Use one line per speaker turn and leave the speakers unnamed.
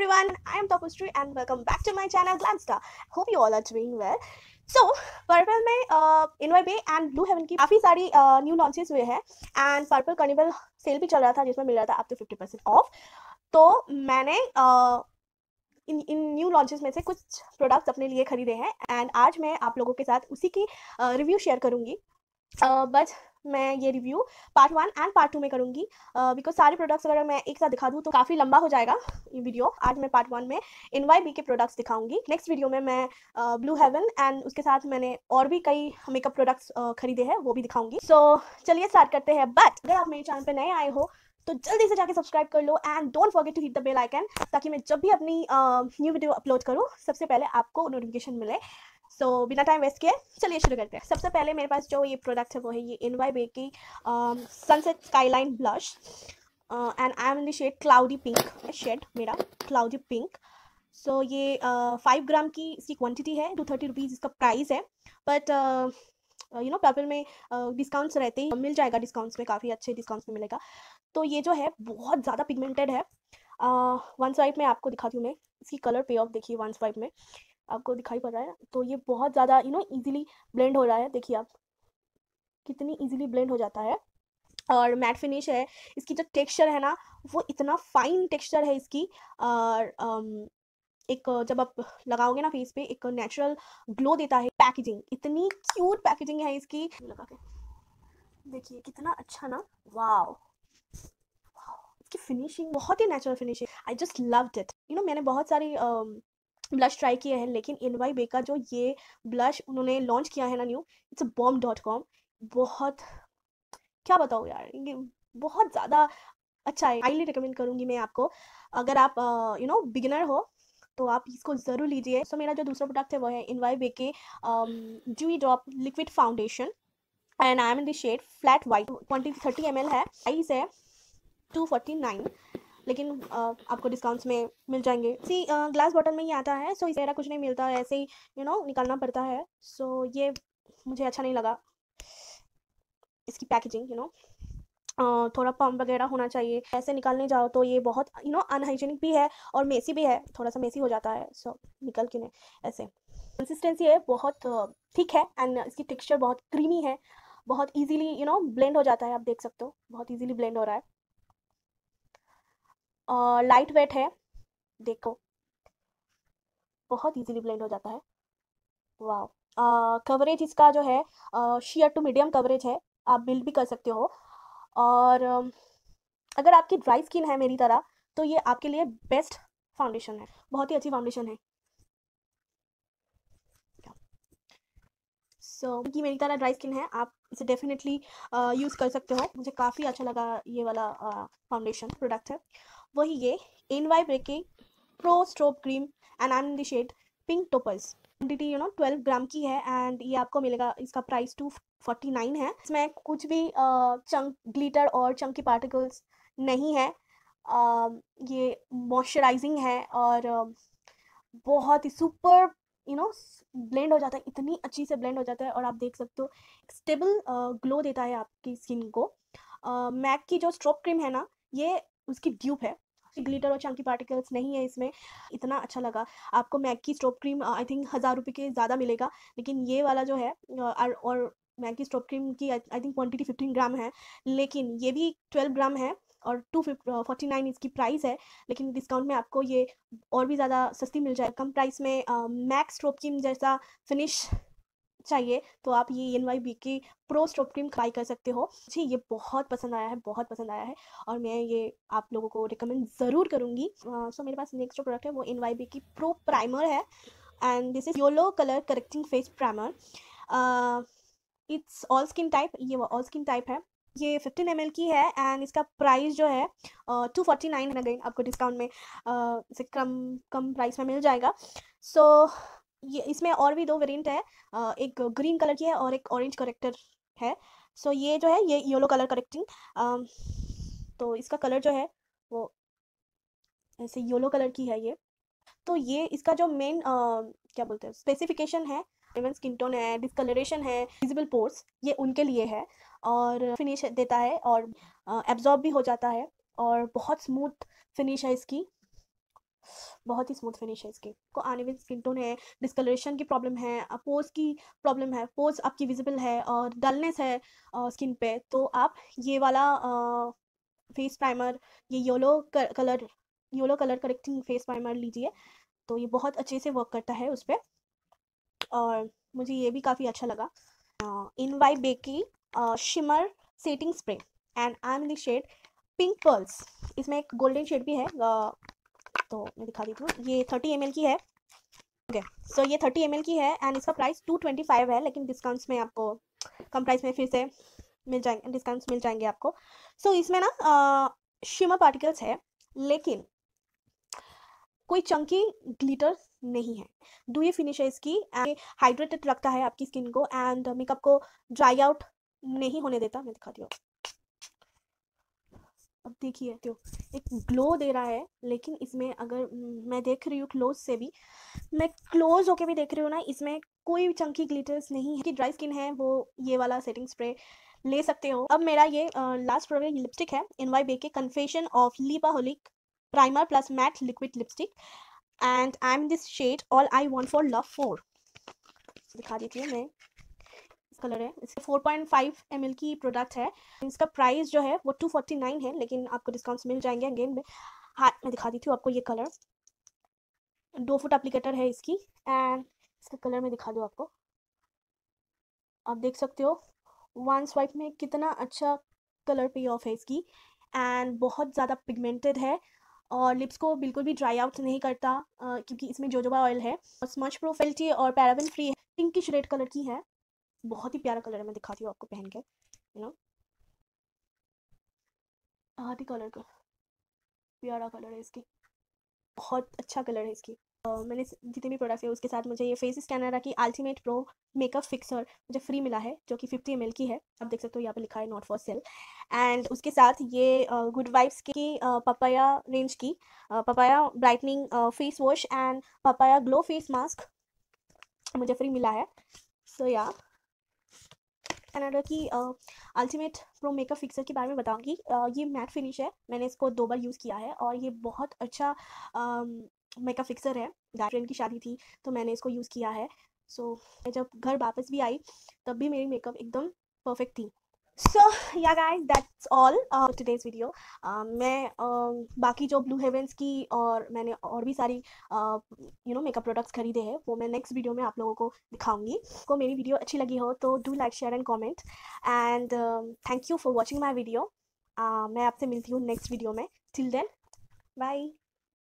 everyone, I am Tapasri and welcome back to my channel glamstar Hope you all are doing well. So so, Purplle में NY Bae and Blue Heaven की काफ़ी सारी new uh, launches हुए हैं and purple carnival cell भी चल रहा था जिसमें मिल रहा था up to fifty percent off तो मैंने uh, इन इन न्यू लॉन्चेस में से कुछ प्रोडक्ट्स अपने लिए खरीदे हैं एंड आज मैं आप लोगों के साथ उसी की रिव्यू uh, शेयर करूंगी बट मैं ये review part one and part two में करूँगी बिकॉज सारे प्रोडक्ट्स अगर मैं एक साथ दिखा दूँ तो काफ़ी लंबा हो जाएगा ये वीडियो आज मैं पार्ट वन में इन वाई बी के प्रोडक्ट्स दिखाऊंगी नेक्स्ट वीडियो में मैं ब्लू हेवन एंड उसके साथ मैंने और भी कई मेकअप प्रोडक्ट्स खरीदे हैं वो भी दिखाऊंगी सो so, चलिए स्टार्ट करते हैं बट अगर आप मेरे चैनल पर नए आए हो तो जल्दी से जाके सब्सक्राइब कर लो and don't forget to hit the bell icon ताकि मैं जब भी अपनी न्यू वीडियो अपलोड करूँ सबसे पहले आपको नोटिफिकेशन मिले सो so, बिना टाइम वेस्ट किए चलिए शुरू करते हैं सबसे पहले मेरे पास जो ये प्रोडक्ट है वो है ये इन वाई बे की sunset skyline blush and I am in the shade cloudy pink shade मेरा क्लाउडी पिंक सो ये फाइव uh, ग्राम की इसकी क्वांटिटी है टू थर्टी रुपीज़ इसका प्राइस है बट यू नो पेपर में डिस्काउंट्स uh, रहते ही मिल जाएगा डिस्काउंट्स में काफ़ी अच्छे डिस्काउंट्स में मिलेगा तो ये जो है बहुत ज़्यादा पिगमेंटेड है वन uh, स्वाइप में आपको दिखाती हूँ मैं इसकी कलर पे ऑफ देखिए वन स्वाइप में आपको दिखाई पड़ रहा है तो ये बहुत ज़्यादा यू नो इजीली ब्लेंड हो रहा है देखिए आप कितनी इजीली ब्लेंड हो जाता है और मैट फिनिश है इसकी जो टेक्सचर है ना वो इतना फाइन टेक्सचर है इसकी और um, एक जब आप लगाओगे ना फेस पे एक नेचुरल ग्लो देता है पैकेजिंग इतनी क्यूट पैकेजिंग है इसकी लगा के देखिए कितना अच्छा ना वाओ इसकी फिनिशिंग बहुत ही natural finishing I just loved it you know मैंने बहुत सारी uh, ब्लश ट्राई किए हैं लेकिन एन वाई बे जो ये ब्लश उन्होंने लॉन्च किया है ना new it's bomb dot com बहुत क्या बताओ यार ये बहुत ज़्यादा अच्छा है हाईली रिकमेंड करूँगी मैं आपको अगर आप यू नो बिगिनर हो तो आप इसको ज़रूर लीजिए सो so, मेरा जो दूसरा प्रोडक्ट है वो है इनवाई बे के जूई drop liquid foundation and I am in the shade flat white twenty thirty M है प्राइस है टू फोर्टी नाइन लेकिन आपको डिस्काउंट्स में मिल जाएंगे सी ग्लास बॉटल में ही आता है सो इस कुछ नहीं मिलता ऐसे ही यू नो निकालना पड़ता है सो ये मुझे अच्छा नहीं लगा इसकी पैकेजिंग यू नो थोड़ा पम्प वगैरह होना चाहिए ऐसे निकालने जाओ तो ये बहुत यू नो अनहाइजीनिक भी है और मेसी भी है थोड़ा सा मेसी हो जाता है सो so, निकल के नहीं ऐसे कंसिस्टेंसी है बहुत थिक है एंड इसकी टेक्सचर बहुत क्रीमी है बहुत इजीली यू नो ब्लेंड हो जाता है आप देख सकते हो बहुत इजीली ब्लेंड हो रहा है लाइट वेट है देखो बहुत इजीली ब्लेंड हो जाता है वाह कवरेज इसका जो है शेयर टू मीडियम कवरेज है आप बिल्ड भी कर सकते हो और अगर आपकी ड्राई स्किन है मेरी तरह तो ये आपके लिए बेस्ट फाउंडेशन है बहुत ही अच्छी फाउंडेशन है सो so, कि मेरी तरह ड्राई स्किन है आप इसे डेफिनेटली यूज़ कर सकते हो मुझे काफ़ी अच्छा लगा ये वाला फाउंडेशन प्रोडक्ट है वही ये N Y breaking pro strobe cream and I am the shade pink टोपल्स quantity you know twelve gram की है एंड ये आपको मिलेगा इसका प्राइस टू फोर्टी नाइन है इसमें कुछ भी चंक ग्लिटर और चंकी पार्टिकल्स नहीं है ये मॉइस्चराइजिंग है और बहुत ही सुपर यू नो ब्लेंड हो जाता है इतनी अच्छी से ब्लेंड हो जाता है और आप देख सकते हो स्टेबल ग्लो देता है आपकी स्किन को मैक की जो स्ट्रोप क्रीम है ना ये उसकी ड्यूप है ग्लिटर और चंकी पार्टिकल्स नहीं है इसमें इतना अच्छा लगा आपको मैक की स्टोप क्रीम आई थिंक हज़ार रुपये के ज़्यादा मिलेगा लेकिन ये वाला जो है और, और मैक की स्टोप क्रीम की I think quantity fifteen gram है लेकिन ये भी ट्वेल्व ग्राम है और टू फोर्टी नाइन इसकी प्राइस है लेकिन डिस्काउंट में आपको ये और भी ज़्यादा सस्ती मिल जाए कम प्राइस में मैक स्ट्रोप क्रीम जैसा फिनिश चाहिए तो आप ये एन वाई बी की प्रो स्टोप क्रीम ट्राई कर सकते हो जी ये बहुत पसंद आया है बहुत पसंद आया है और मैं ये आप लोगों को रिकमेंड ज़रूर करूँगी सो मेरे पास नेक्स्ट जो प्रोडक्ट है वो एन वाई बी की प्रो प्राइमर है and this is yellow colour correcting face primer it's all skin type ये ऑल स्किन टाइप है ये फिफ्टीन एम की है एंड इसका प्राइस जो है टू फोर्टी नाइन अगेन आपको डिस्काउंट में uh, इसे कम कम प्राइस में मिल जाएगा सो so, ये इसमें और भी दो वेरिएंट है एक ग्रीन कलर की है और एक ऑरेंज करेक्टर है सो ये जो है ये येलो कलर करेक्टिंग तो इसका कलर जो है वो ऐसे येलो कलर की है ये तो ये इसका जो मेन क्या बोलते हैं स्पेसिफिकेशन है इवन स्किन टोन है डिसकलरेशन है विजिबल पोर्स ये उनके लिए है और फिनिश देता है और एब्जॉर्ब भी हो जाता है और बहुत स्मूथ फिनिश है इसकी बहुत ही स्मूथ फिनिश है इसकी को आने वाली स्किन टोन है डिस्कलरेशन की प्रॉब्लम है पोज की प्रॉब्लम है पोज आपकी विजिबल है और डलनेस है स्किन पे तो आप ये वाला फेस प्राइमर ये yellow colour yellow colour correcting face primer लीजिए तो ये बहुत अच्छे से वर्क करता है उस पर और मुझे ये भी काफ़ी अच्छा लगा इन वाई बेकी shimmer setting spray and I am the shade pink pearls इसमें एक गोल्डन शेड भी है तो मैं दिखा देती हूँ ये थर्टी एम की है ओके सो ये थर्टी एम की है एंड इसका प्राइस टू ट्वेंटी फाइव है लेकिन डिस्काउंट्स में आपको कम प्राइस में फिर से मिल जाएंगे डिस्काउंट्स मिल जाएंगे आपको सो so, इसमें ना शिमर पार्टिकल्स है लेकिन कोई चंकी ग्लिटर नहीं है ये फिनिश है इसकी एंड हाइड्रेटेड रखता है आपकी स्किन को एंड मेकअप को ड्राई आउट नहीं होने देता मैं दिखाती हूँ अब देखिए तो एक ग्लो दे रहा है लेकिन इसमें अगर मैं देख रही हूँ क्लोज से भी मैं क्लोज होके भी देख रही हूँ ना इसमें कोई चंकी ग्लिटर्स नहीं है कि ड्राई स्किन है वो ये वाला सेटिंग स्प्रे ले सकते हो अब मेरा ये लास्ट प्रोडक्ट लिपस्टिक है इन वाई बेके confession of lipaholic primer plus matte liquid lipstick and I am this shade all I want for love for दिखा देती हूँ मैं कलर है इसके 4.5 पॉइंट की प्रोडक्ट है इसका प्राइस जो है वो 249 है लेकिन आपको डिस्काउंट्स मिल जाएंगे अगेन में हाँ मैं दिखा देती हूँ आपको ये कलर दो फुट एप्लीकेटर है इसकी एंड इसका कलर मैं दिखा दूँ आपको आप देख सकते हो वन स्वाइप में कितना अच्छा कलर पे ऑफ है इसकी एंड बहुत ज़्यादा पिगमेंटेड है और लिप्स को बिल्कुल भी ड्राई आउट नहीं करता क्योंकि इसमें जोजोबा ऑयल है और स्मच प्रोफेल्टी और पैराबिन फ्री है पिंकिश रेड कलर की है बहुत ही प्यारा कलर है मैं दिखाती हूँ आपको पहन के यू नो ही कलर का प्यारा कलर है इसकी बहुत अच्छा कलर है इसकी Uh, मैंने जितने भी प्रोडक्ट्स है उसके साथ मुझे ये फेस स्कैनर की अल्टीमेट प्रो मेकअप फिक्सर मुझे फ्री मिला है जो कि फिफ्टी एम की है आप देख सकते हो यहाँ पे लिखा है नॉट फॉर सेल एंड उसके साथ ये गुड uh, वाइब्स की uh, पपाया रेंज की papaya brightening face wash and papaya glow face mask मुझे फ्री मिला है सो so, या yeah. कनाडा की अल्टीमेट प्रो मेकअप फिक्सर के बारे में बताऊंगी ये मैट फिनिश है मैंने इसको दो बार यूज़ किया है और ये बहुत अच्छा मेकअप फिक्सर है गार्लफ्रेंड की शादी थी तो मैंने इसको यूज़ किया है सो so, मैं जब घर वापस भी आई तब भी मेरी मेकअप एकदम परफेक्ट थी so yeah guys that's all today's video मैं uh, बाकी जो ब्लू हेवेंस की और मैंने और भी सारी यू नो मेकअप प्रोडक्ट्स खरीदे हैं वो मैं नेक्स्ट वीडियो में आप लोगों को दिखाऊंगी को मेरी वीडियो अच्छी लगी हो तो do like share and comment and thank you for watching my video मैं आपसे मिलती हूँ नेक्स्ट वीडियो में टिल देन बाय